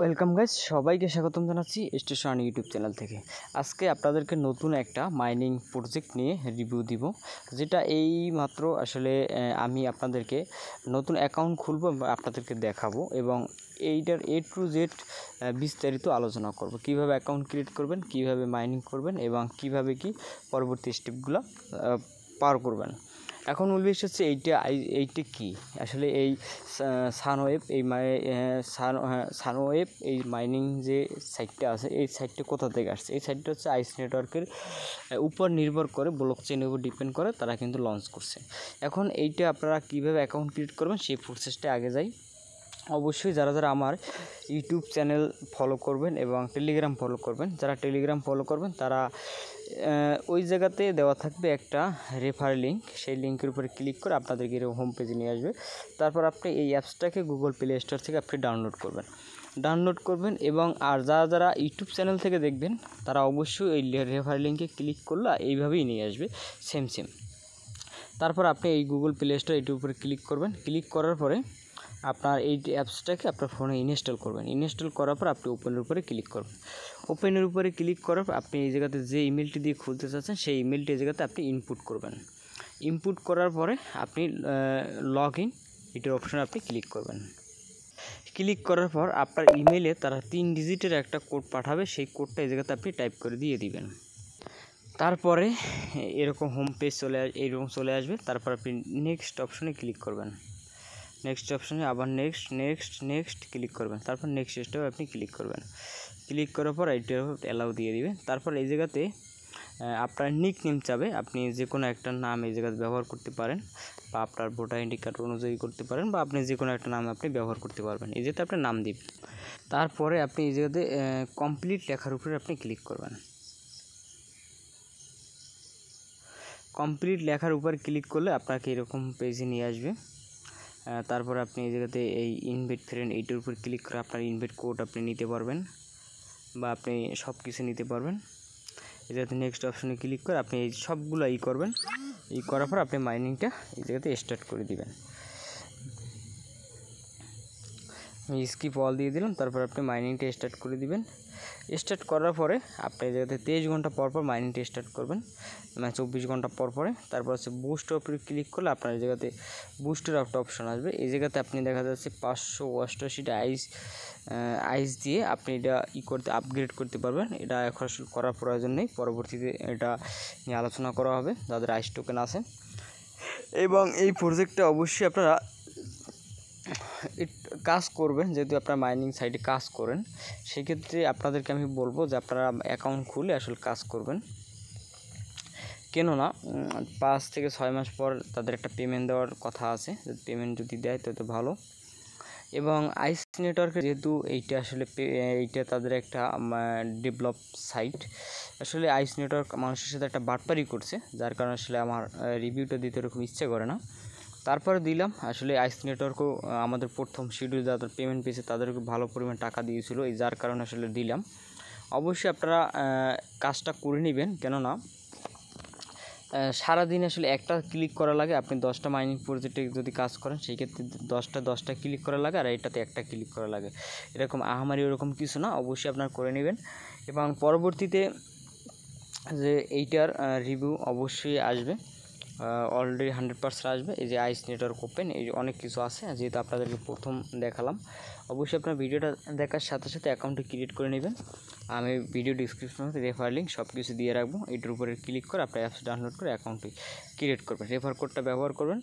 welcome guys সবাইকে স্বাগতম জানাচ্ছি স্টেশন ইউটিউব চ্যানেল থেকে আজকে আপনাদেরকে নতুন একটা মাইনিং প্রজেক্ট নিয়ে রিভিউ দিব যেটা এই মাত্র আসলে আমি আপনাদেরকে নতুন অ্যাকাউন্ট খুলবো আপনাদেরকে দেখাবো এবং এইটার এ টু জেড বিস্তারিত আলোচনা করব কিভাবে অ্যাকাউন্ট ক্রিয়েট করবেন কিভাবে মাইনিং করবেন এবং কিভাবে কি পরবর্তী স্টেপগুলো পার করবেন এখন মূল বিষয় হচ্ছে এইটা এইটা কী আসলে এই সানওয়েব এই মাই সান হ্যাঁ, সানওয়েব এই মাইনিং যে সাইটটা আছে এই সাইটটা কোথা থেকে আসছে এই সাইটটা হচ্ছে আইস নেটওয়ার্কের উপর নির্ভর করে ব্লক চেনের উপর ডিপেন্ড করে তারা কিন্তু লঞ্চ করছে এখন এইটা আপনারা কীভাবে অ্যাকাউন্ট ক্রিয়েট করবেন সেই প্রসেসটা আগে যাই অবশ্যই যারা যারা আমার ইউটিউব চ্যানেল ফলো করবেন এবং টেলিগ্রাম ফলো করবেন যারা টেলিগ্রাম ফলো করবেন তারা ওই জায়গাতে দেওয়া থাকবে একটা রেফার লিঙ্ক সেই লিঙ্কের উপরে ক্লিক করে আপনাদেরকে গিয়ে হোম পেজে নিয়ে আসবে তারপর আপনি এই অ্যাপসটাকে গুগল প্লে স্টোর থেকে আপনি ডাউনলোড করবেন ডাউনলোড করবেন এবং আর যারা যারা ইউটিউব চ্যানেল থেকে দেখবেন তারা অবশ্যই এই রেফার লিঙ্কে ক্লিক করলে এইভাবেই নিয়ে আসবে সেম সেম তারপর আপনি এই গুগল প্লে স্টোর এটির উপরে ক্লিক করবেন ক্লিক করার পরে আপনার এই অ্যাপসটাকে আপনার ফোনে ইনস্টল করবেন ইনস্টল করার পর আপনি ওপেনের উপরে ক্লিক করবেন ওপেনের উপরে ক্লিক করার পর আপনি এই জায়গাতে যে ইমেলটি দিয়ে খুলতে চাচ্ছেন সেই ইমেলটি এই জায়গাতে আপনি ইনপুট করবেন ইনপুট করার পরে আপনি লগ ইন এটার অপশানে আপনি ক্লিক করবেন ক্লিক করার পর আপনার ইমেলে তারা তিন ডিজিটের একটা কোড পাঠাবে সেই কোডটা এই জায়গাতে আপনি টাইপ করে দিয়ে দিবেন তারপরে এরকম হোম পেজ চলে এইরকম চলে আসবে তারপর আপনি নেক্সট অপশনে ক্লিক করবেন নেক্সট অপশানে আবার নেক্সট নেক্সট নেক্সট ক্লিক করবেন তারপর নেক্সট স্টেপে আপনি ক্লিক করবেন ক্লিক করার পর এটির অ্যালাউ দিয়ে দিবেন তারপর এই জায়গাতে আপনার নিক নেম চাবে আপনি যে কোনো একটা নাম এই জায়গাতে ব্যবহার করতে পারেন বা আপনার ভোটার আইডি কার্ড অনুযায়ী করতে পারেন বা আপনি যে কোনো একটা নাম আপনি ব্যবহার করতে পারবেন এই জায়গাতে আপনার নাম দিবেন তারপরে আপনি এই জায়গাতে কমপ্লিট লেখার উপরে আপনি ক্লিক করবেন কমপ্লিট লেখার উপর ক্লিক করলে আপনাকে এরকম পেজে নিয়ে আসবে তারপর আপনি এই জায়গাতে এই ইনভেট ফ্রেন্ড এইটার উপর ক্লিক করে আপনার ইনভেট কোড আপনি নিতে পারবেন বা আপনি সব কিছু নিতে পারবেন এই জায়গাতে নেক্সট অপশানে ক্লিক করে আপনি এই সবগুলো ই করবেন ই করার পর আপনি মাইনিংটা এই জায়গাতে স্টার্ট করে দিবেন স্কিপ অল দিয়ে দিলাম তারপর আপনি মাইনিংটা স্টার্ট করে দিবেন স্টার্ট করার পরে আপনি যাতে তেইশ ঘন্টা পর পর মাইনিংটা স্টার্ট করবেন মানে চব্বিশ ঘন্টা পর পরে তারপর হচ্ছে বুস্ট ওপরে ক্লিক করলে আপনার এই জায়গাতে বুস্টের একটা অপশন আসবে এই জায়গাতে আপনি দেখা যাচ্ছে পাঁচশো অষ্টআশিটা আইস আইস দিয়ে আপনি এটা ই করতে আপগ্রেড করতে পারবেন এটা এখন করার প্রয়োজন নেই পরবর্তীতে এটা নিয়ে আলোচনা করা হবে যাদের আইস টোকেন আছে এবং এই প্রজেক্টটা অবশ্যই আপনারা কাজ করবেন যেহেতু আপনারা মাইনিং সাইটে কাজ করেন সেক্ষেত্রে আপনাদেরকে আমি বলবো যে আপনারা অ্যাকাউন্ট খুলে আসলে কাজ করবেন কেননা পাঁচ থেকে ছয় মাস পর তাদের একটা পেমেন্ট দেওয়ার কথা আছে পেমেন্ট যদি দেয় তত ভালো এবং আইস নেটওয়ার্কে যেহেতু এইটা আসলে এইটা তাদের একটা ডেভেলপ সাইট আসলে আইস নেটওয়ার্ক মানুষের সাথে একটা বাটপারি করছে যার কারণে আসলে আমার রিভিউটা দিতে ওরকম ইচ্ছে করে না তারপরে দিলাম আসলে আইস নেটওয়ার্কও আমাদের প্রথম শিডিউল যাদের পেমেন্ট পেয়েছে তাদেরকে ভালো পরিমাণ টাকা দিয়েছিল এই যার কারণে আসলে দিলাম অবশ্যই আপনারা কাজটা করে নেবেন কেননা সারাদিন আসলে একটা ক্লিক করা লাগে আপনি দশটা মাইনিং প্রজেক্টে যদি কাজ করেন সেই ক্ষেত্রে দশটা দশটা ক্লিক করা লাগে আর এটাতে একটা ক্লিক করা লাগে এরকম আহামারি ওরকম কিছু না অবশ্যই আপনার করে নেবেন এবং পরবর্তীতে যে এইটার রিভিউ অবশ্যই আসবে অলরেডি হান্ড্রেড পার্সেন্ট আসবে এই যে আইস নেটওয়ার্ক ওপেন এই যে অনেক কিছু আছে যেহেতু আপনাদেরকে প্রথম দেখালাম অবশ্যই আপনার ভিডিওটা দেখার সাথে সাথে অ্যাকাউন্টটি ক্রিয়েট করে নেবেন আমি ভিডিও ডিসক্রিপশন রেফার লিঙ্ক সব কিছু দিয়ে রাখবো এটির উপরে ক্লিক করে আপনার অ্যাপস ডাউনলোড করে অ্যাকাউন্টটি ক্রিয়েট করবেন রেফার কোডটা ব্যবহার করবেন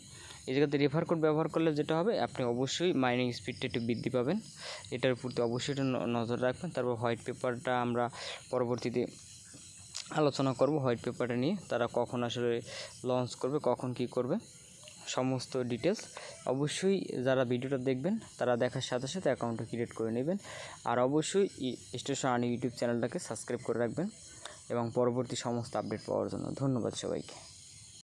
এই জায়গাতে রেফার কোড ব্যবহার করলে যেটা হবে আপনি অবশ্যই মাইনিং স্পিডটা একটু বৃদ্ধি পাবেন এটার প্রতি অবশ্যই নজর রাখবেন তারপর হোয়াইট পেপারটা আমরা পরবর্তীতে আলোচনা করব হোয়াইট পেপারটা নিয়ে তারা কখন আসলে লঞ্চ করবে কখন কি করবে সমস্ত ডিটেলস অবশ্যই যারা ভিডিওটা দেখবেন তারা দেখার সাথে সাথে অ্যাকাউন্টটা ক্রিয়েট করে নেবেন আর অবশ্যই স্টেশন আনি ইউটিউব চ্যানেলটাকে সাবস্ক্রাইব করে রাখবেন এবং পরবর্তী সমস্ত আপডেট পাওয়ার জন্য ধন্যবাদ সবাইকে